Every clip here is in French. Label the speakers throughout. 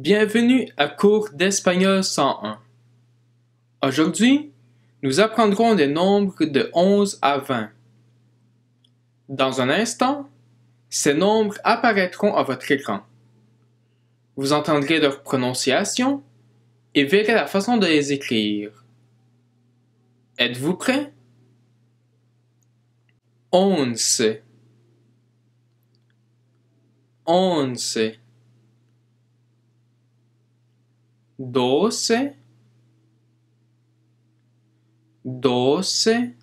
Speaker 1: Bienvenue à cours d'Espagnol 101. Aujourd'hui, nous apprendrons des nombres de 11 à 20. Dans un instant, ces nombres apparaîtront à votre écran. Vous entendrez leur prononciation et verrez la façon de les écrire. Êtes-vous prêt? 11 Onze. doce, doce,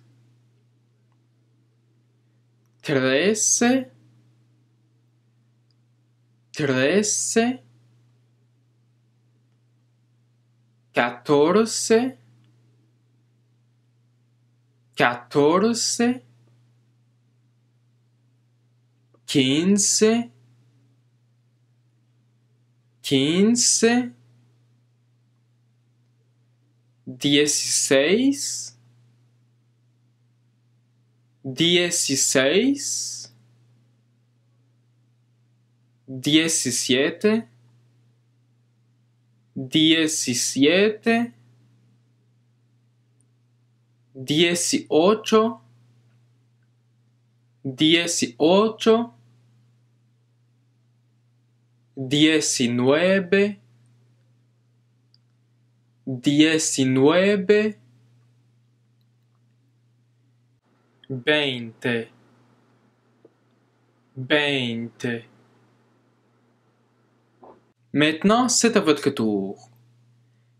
Speaker 1: trece, trece, catorce, catorce, quince, quince, 16 16 17 17 18 18 19 diecinueve, veinte, veinte. Maintenant, c'est à votre tour.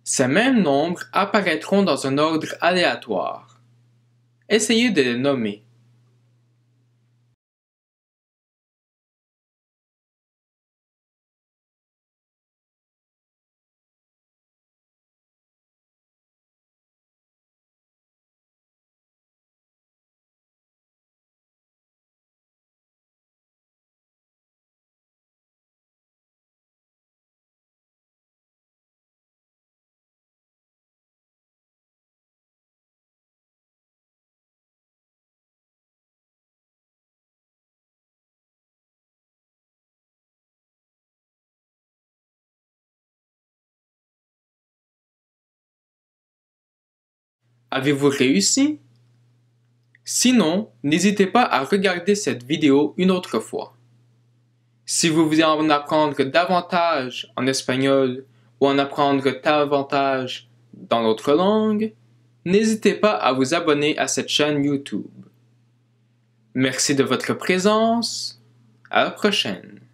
Speaker 1: Ces mêmes nombres apparaîtront dans un ordre aléatoire. Essayez de les nommer. Avez-vous réussi Sinon, n'hésitez pas à regarder cette vidéo une autre fois. Si vous voulez en apprendre davantage en espagnol ou en apprendre davantage dans d'autres langues, n'hésitez pas à vous abonner à cette chaîne YouTube. Merci de votre présence. À la prochaine.